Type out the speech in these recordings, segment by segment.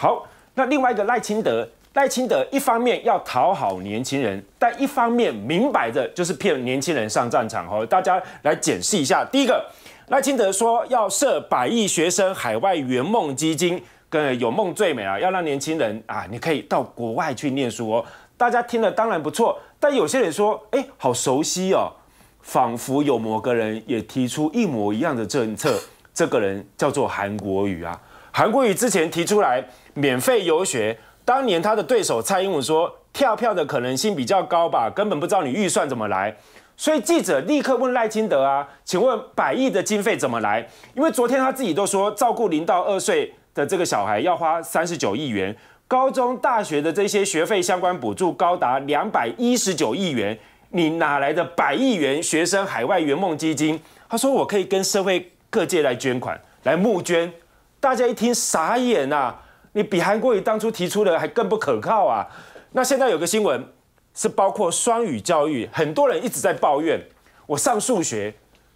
好，那另外一个赖清德，赖清德一方面要讨好年轻人，但一方面明摆着就是骗年轻人上战场哦。大家来检视一下，第一个，赖清德说要设百亿学生海外圆梦基金，跟有梦最美啊，要让年轻人啊，你可以到国外去念书哦。大家听了当然不错，但有些人说，哎，好熟悉哦，仿佛有某个人也提出一模一样的政策，这个人叫做韩国瑜啊。韩国瑜之前提出来免费游学，当年他的对手蔡英文说跳票的可能性比较高吧，根本不知道你预算怎么来。所以记者立刻问赖清德啊，请问百亿的经费怎么来？因为昨天他自己都说照顾零到二岁的这个小孩要花三十九亿元，高中大学的这些学费相关补助高达两百一十九亿元，你哪来的百亿元学生海外圆梦基金？他说我可以跟社会各界来捐款，来募捐。大家一听傻眼啊！你比韩国语当初提出的还更不可靠啊！那现在有个新闻是包括双语教育，很多人一直在抱怨。我上数学、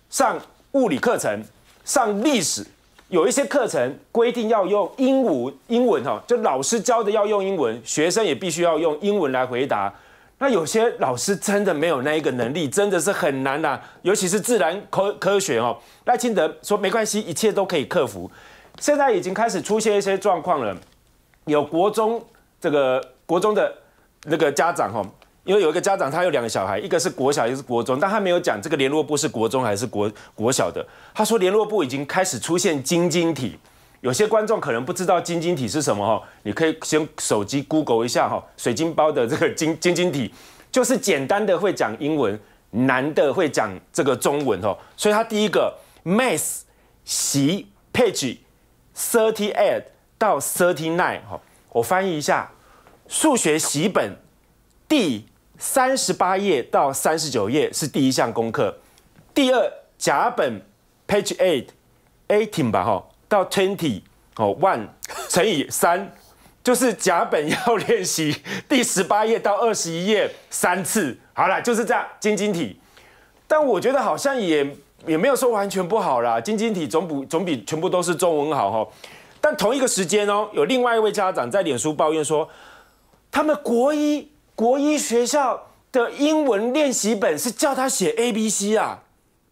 上物理课程、上历史，有一些课程规定要用英文，英文哦，就老师教的要用英文，学生也必须要用英文来回答。那有些老师真的没有那一个能力，真的是很难呐，尤其是自然科科学哦。赖清德说没关系，一切都可以克服。现在已经开始出现一些状况了，有国中这个国中的那个家长哈，因为有一个家长他有两个小孩，一个是国小，一个是国中，但他没有讲这个联络部是国中还是国国小的。他说联络部已经开始出现晶晶体，有些观众可能不知道晶晶体是什么哈，你可以先手机 Google 一下哈，水晶包的这个晶晶晶体，就是简单的会讲英文，难的会讲这个中文哈，所以他第一个 m a s s 席 page。Thirty eight 到 Thirty nine 哈，我翻译一下，数学习本第三十八页到三十九页是第一项功课，第二甲本 Page eight eighteen 吧哈，到 twenty 哦 one 乘以三，就是甲本要练习第十八页到二十一页三次，好了就是这样，精精体，但我觉得好像也。也没有说完全不好啦，晶晶体总比总比全部都是中文好哈？但同一个时间哦，有另外一位家长在脸书抱怨说，他们国一国一学校的英文练习本是叫他写 A B C 啊，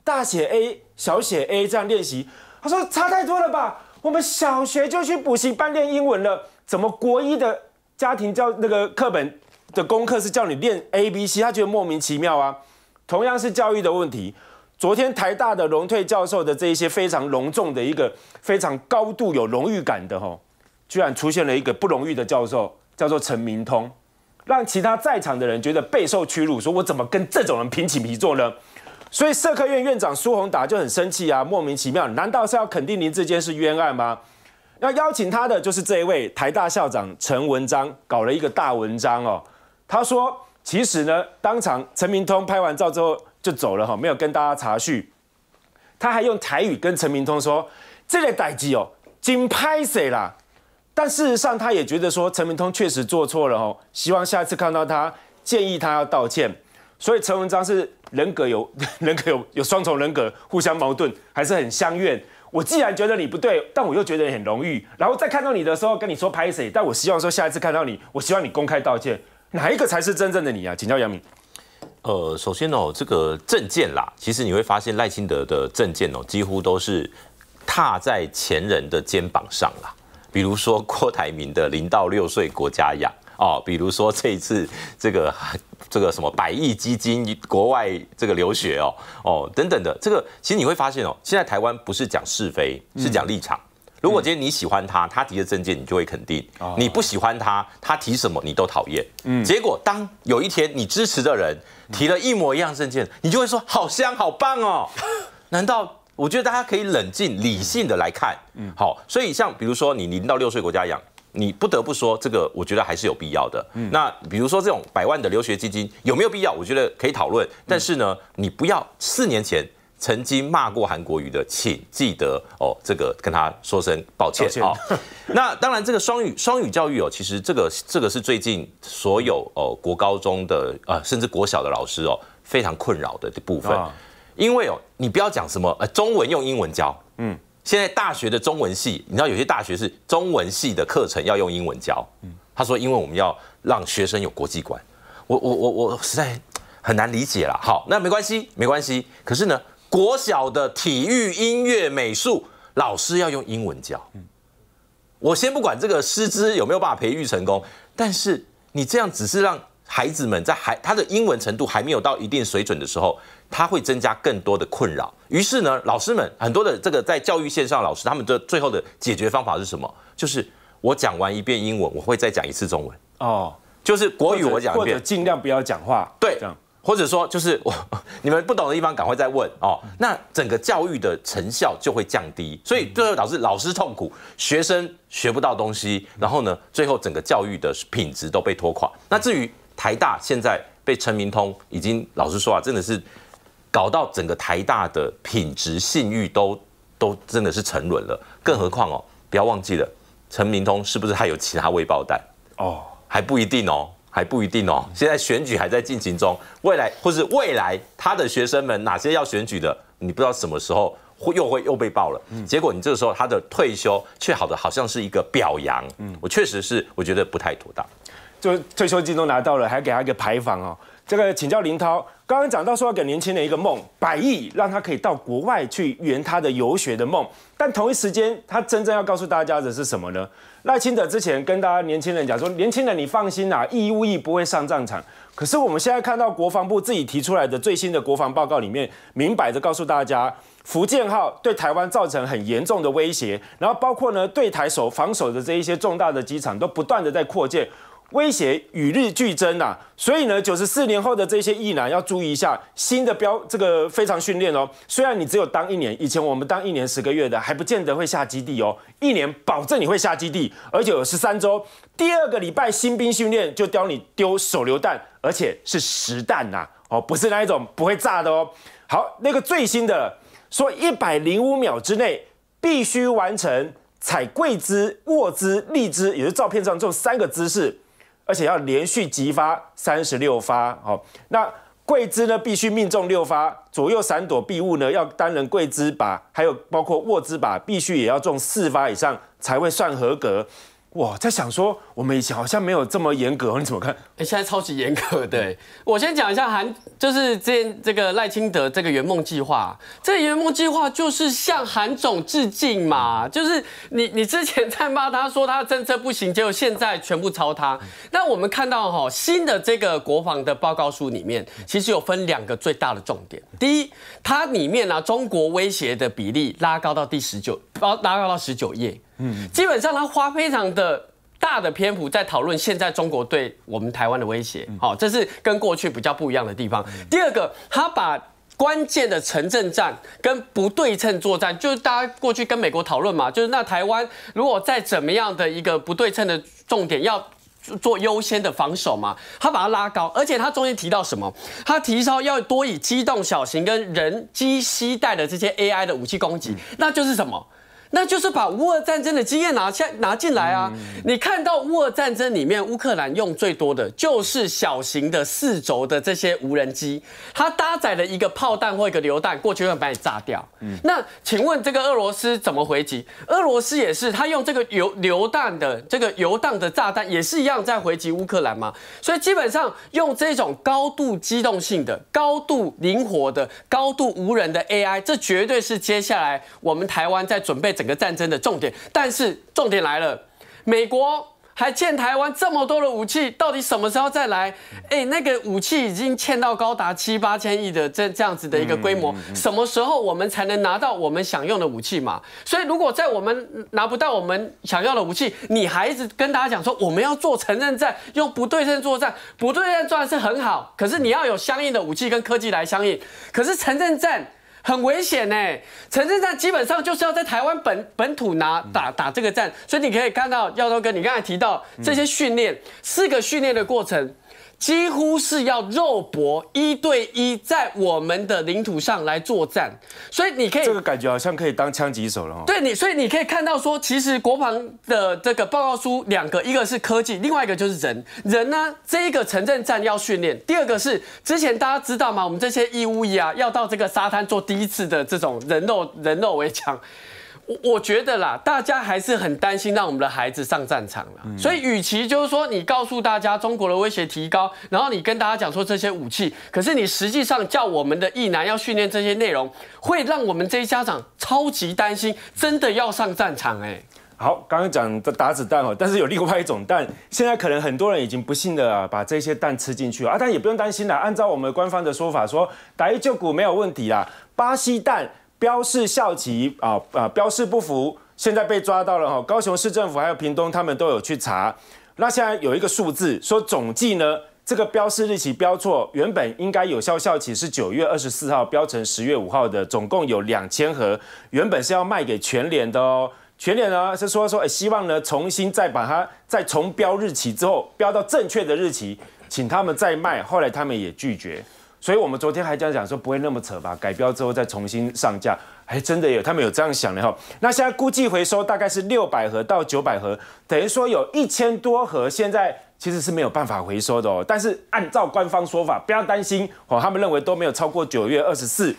大写 A 小写 A 这样练习。他说差太多了吧？我们小学就去补习班练英文了，怎么国一的家庭教那个课本的功课是叫你练 A B C？他觉得莫名其妙啊，同样是教育的问题。昨天台大的荣退教授的这一些非常隆重的一个非常高度有荣誉感的吼，居然出现了一个不荣誉的教授，叫做陈明通，让其他在场的人觉得备受屈辱，说我怎么跟这种人平起平坐呢？所以社科院院长苏宏达就很生气啊，莫名其妙，难道是要肯定林志坚是冤案吗？要邀请他的就是这一位台大校长陈文章，搞了一个大文章哦，他说其实呢，当场陈明通拍完照之后。就走了哈，没有跟大家查叙。他还用台语跟陈明通说：“这类代机哦，仅拍谁啦。”但事实上，他也觉得说陈明通确实做错了哦。希望下一次看到他，建议他要道歉。所以陈文章是人格有 人格有有双重人格，互相矛盾，还是很相怨。我既然觉得你不对，但我又觉得你很荣誉。然后再看到你的时候，跟你说拍谁，但我希望说下一次看到你，我希望你公开道歉。哪一个才是真正的你啊？请教杨明。呃，首先哦，这个政见啦，其实你会发现赖清德的政见哦，几乎都是踏在前人的肩膀上啦。比如说 郭台铭的零到六岁国家养哦，比如说这一次这个 这个什么百亿基金国外这个留学哦哦等等的，这个其实你会发现哦，现在台湾不是讲是非，是讲立场。如果今天你喜欢他，他提的证件你就会肯定；你不喜欢他，他提什么你都讨厌。嗯，结果当有一天你支持的人提了一模一样证件，你就会说好香好棒哦。难道我觉得大家可以冷静理性的来看？嗯，好。所以像比如说你零到六岁国家养，你不得不说这个我觉得还是有必要的。那比如说这种百万的留学基金有没有必要？我觉得可以讨论。但是呢，你不要四年前。曾经骂过韩国语的，请记得哦，这个跟他说声抱歉啊。那当然，这个双语双语教育哦，其实这个这个是最近所有哦国高中的呃甚至国小的老师哦非常困扰的部分，因为哦你不要讲什么呃中文用英文教，嗯，现在大学的中文系，你知道有些大学是中文系的课程要用英文教，嗯，他说因为我们要让学生有国际观，我我我我实在很难理解了。好，那没关系没关系，可是呢。国小的体育、音乐、美术老师要用英文教。嗯，我先不管这个师资有没有办法培育成功，但是你这样只是让孩子们在还他的英文程度还没有到一定水准的时候，他会增加更多的困扰。于是呢，老师们很多的这个在教育线上老师，他们的最后的解决方法是什么？就是我讲完一遍英文，我会再讲一次中文。哦，就是国语我讲一遍，或者尽量不要讲话。对，这样。或者说就是我你们不懂的地方，赶快再问哦。那整个教育的成效就会降低，所以最后导致老师痛苦，学生学不到东西，然后呢，最后整个教育的品质都被拖垮。那至于台大现在被陈明通已经，老实说啊，真的是搞到整个台大的品质信誉都都真的是沉沦了。更何况哦，不要忘记了，陈明通是不是还有其他未爆弹哦？还不一定哦。还不一定哦，现在选举还在进行中，未来或是未来他的学生们哪些要选举的，你不知道什么时候会又会又被爆了。结果你这个时候他的退休却好的好像是一个表扬，嗯，我确实是我觉得不太妥当，就退休金都拿到了，还给他一个牌坊哦。这个请教林涛，刚刚讲到说要给年轻人一个梦，百亿让他可以到国外去圆他的游学的梦，但同一时间，他真正要告诉大家的是什么呢？赖清德之前跟大家年轻人讲说，年轻人你放心啊，义乌一不会上战场。可是我们现在看到国防部自己提出来的最新的国防报告里面，明摆着告诉大家，福建号对台湾造成很严重的威胁，然后包括呢，对台守防守的这一些重大的机场都不断的在扩建。威胁与日俱增呐，所以呢，九十四年后的这些役男要注意一下新的标这个非常训练哦。虽然你只有当一年，以前我们当一年十个月的还不见得会下基地哦，一年保证你会下基地，而且有十三周。第二个礼拜新兵训练就教你丢手榴弹，而且是实弹呐，哦，不是那一种不会炸的哦。好，那个最新的说一百零五秒之内必须完成采跪姿、卧姿、立姿，也是照片上这三个姿势。而且要连续击发三十六发，好，那跪姿呢必须命中六发，左右闪躲避物呢要单人跪姿靶，还有包括卧姿靶，必须也要中四发以上才会算合格。哇，在想说我们以前好像没有这么严格，你怎么看？哎，现在超级严格的。我先讲一下韩，就是前这个赖清德这个圆梦计划，这圆梦计划就是向韩总致敬嘛。就是你你之前在骂他说他的政策不行，结果现在全部抄他。那我们看到哈新的这个国防的报告书里面，其实有分两个最大的重点。第一，它里面呢中国威胁的比例拉高到第十九，拉拉高到十九页。基本上他花非常的大的篇幅在讨论现在中国对我们台湾的威胁，好，这是跟过去比较不一样的地方。第二个，他把关键的城镇战跟不对称作战，就是大家过去跟美国讨论嘛，就是那台湾如果在怎么样的一个不对称的重点要做优先的防守嘛，他把它拉高，而且他中间提到什么，他提到要多以机动小型跟人机携带的这些 A I 的武器攻击，那就是什么？那就是把乌俄战争的经验拿下拿进来啊！你看到乌俄战争里面，乌克兰用最多的就是小型的四轴的这些无人机，它搭载了一个炮弹或一个榴弹过去，会把你炸掉。嗯，那请问这个俄罗斯怎么回击？俄罗斯也是，他用这个游榴弹的这个游荡的炸弹，也是一样在回击乌克兰嘛？所以基本上用这种高度机动性的、高度灵活的、高度无人的 AI，这绝对是接下来我们台湾在准备。整个战争的重点，但是重点来了，美国还欠台湾这么多的武器，到底什么时候再来？哎，那个武器已经欠到高达七八千亿的这这样子的一个规模，什么时候我们才能拿到我们想用的武器嘛？所以如果在我们拿不到我们想要的武器，你还一直跟大家讲说我们要做承认战，用不对称作战，不对称作战是很好，可是你要有相应的武器跟科技来相应，可是承认战。很危险呢，城镇战基本上就是要在台湾本本土拿打打这个战，所以你可以看到，耀东哥，你刚才提到这些训练，四个训练的过程。几乎是要肉搏一对一在我们的领土上来作战，所以你可以这个感觉好像可以当枪击手了对你，所以你可以看到说，其实国防的这个报告书两个，一个是科技，另外一个就是人。人呢，这一个城镇战要训练，第二个是之前大家知道吗？我们这些义乌役啊，要到这个沙滩做第一次的这种人肉人肉围墙。我我觉得啦，大家还是很担心让我们的孩子上战场了。所以，与其就是说你告诉大家中国的威胁提高，然后你跟大家讲说这些武器，可是你实际上叫我们的义男要训练这些内容，会让我们这些家长超级担心，真的要上战场哎。好，刚刚讲打子弹哦，但是有另外一种弹，现在可能很多人已经不幸的把这些弹吃进去啊，但也不用担心了。按照我们官方的说法，说打一救股没有问题啦，巴西蛋。标示校期啊啊，标示不符，现在被抓到了哈。高雄市政府还有屏东，他们都有去查。那现在有一个数字，说总计呢，这个标示日期标错，原本应该有效校期是九月二十四号，标成十月五号的，总共有两千盒，原本是要卖给全联的哦。全联呢是说说，希望呢重新再把它再重标日期之后，标到正确的日期，请他们再卖，后来他们也拒绝。所以，我们昨天还讲讲说不会那么扯吧？改标之后再重新上架，还真的有他们有这样想的哈。那现在估计回收大概是六百盒到九百盒，等于说有一千多盒现在其实是没有办法回收的哦。但是按照官方说法，不要担心哦，他们认为都没有超过九月二十四。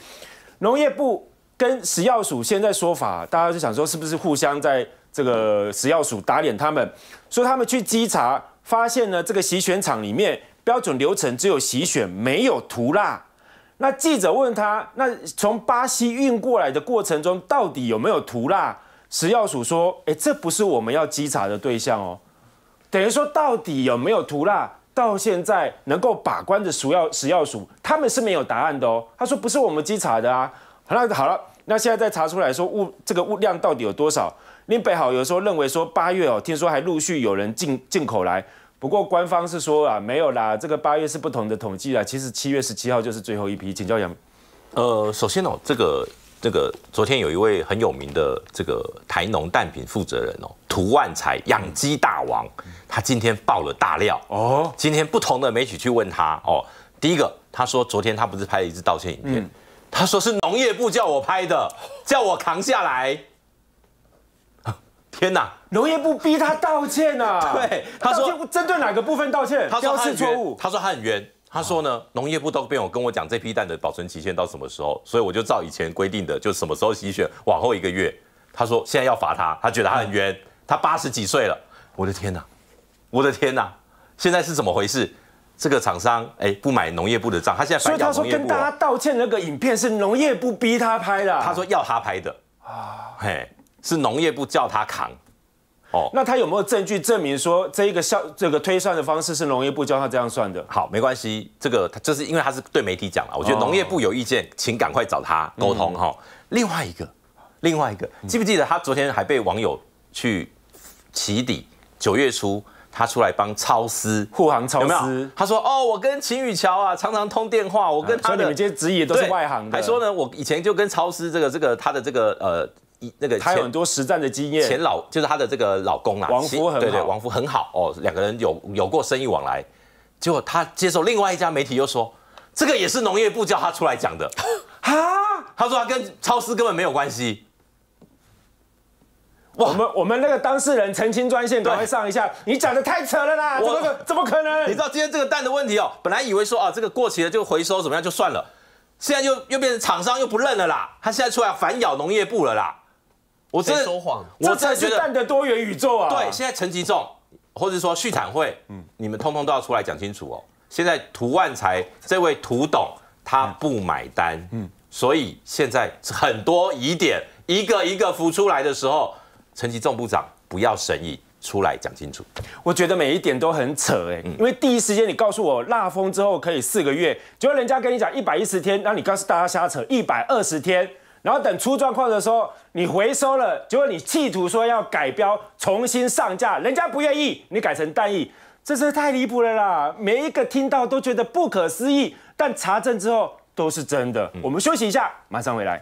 农业部跟食药署现在说法，大家就想说是不是互相在这个食药署打脸他们？说他们去稽查，发现呢这个洗选厂里面。标准流程只有洗选，没有涂蜡。那记者问他，那从巴西运过来的过程中，到底有没有涂蜡？食药署说，哎，这不是我们要稽查的对象哦。等于说，到底有没有涂蜡，到现在能够把关的食药食药署，他们是没有答案的哦。他说，不是我们稽查的啊。那好了，那现在再查出来说物这个物量到底有多少？林北豪有时候认为说，八月哦，听说还陆续有人进进口来。不过官方是说啊，没有啦，这个八月是不同的统计啦。其实七月十七号就是最后一批，请教杨，呃，首先哦，这个这个昨天有一位很有名的这个台农蛋品负责人哦，涂万才养鸡大王，他今天爆了大料哦。今天不同的媒体去问他哦，第一个他说昨天他不是拍了一支道歉影片，他说是农业部叫我拍的，叫我扛下来。天呐，农业部逼他道歉呐！对，他说针对哪个部分道歉？他说是错误，他说他很冤，他说呢，农业部都没有跟我讲这批蛋的保存期限到什么时候，所以我就照以前规定的，就什么时候洗血往后一个月。他说现在要罚他，他觉得他很冤，他八十几岁了，我的天呐，我的天呐，现在是怎么回事？这个厂商哎，不买农业部的账，他现在所以他说跟大家道歉那个影片是农业部逼他拍的，他说要他拍的啊，嘿。是农业部叫他扛，哦，那他有没有证据证明说这一个效这个推算的方式是农业部叫他这样算的？好，没关系，这个他就是因为他是对媒体讲了，我觉得农业部有意见，请赶快找他沟通哈。另外一个，另外一个，记不记得他昨天还被网友去起底？九月初他出来帮超司护航超司，有？他说哦，我跟秦宇桥啊常常通电话，我跟他的。说你们今天质也都是外行的，还说呢，我以前就跟超司这个这个他的这个呃。那个他有很多实战的经验，前老就是他的这个老公啊，王福很好，王福很好哦，两个人有有过生意往来，结果他接受另外一家媒体又说，这个也是农业部叫他出来讲的，哈，他说他跟超市根本没有关系，我们我们那个当事人澄清专线赶快上一下，你讲的太扯了啦，这个怎么可能？你知道今天这个蛋的问题哦，本来以为说啊这个过期了就回收怎么样就算了，现在又又变成厂商又不认了啦，他现在出来反咬农业部了啦。我真的，我才是蛋的多元宇宙啊！对，现在陈吉仲，或者说续产会，嗯，你们通通都要出来讲清楚哦。现在涂万才这位涂董他不买单，嗯，所以现在很多疑点一个一个浮出来的时候，陈吉仲部长不要神意出来讲清楚。我觉得每一点都很扯哎，因为第一时间你告诉我蜡封之后可以四个月，结果人家跟你讲一百一十天，那你告诉大家瞎扯一百二十天。然后等出状况的时候，你回收了，结果你企图说要改标重新上架，人家不愿意，你改成蛋意，真是太离谱了啦！每一个听到都觉得不可思议，但查证之后都是真的。我们休息一下，马上回来。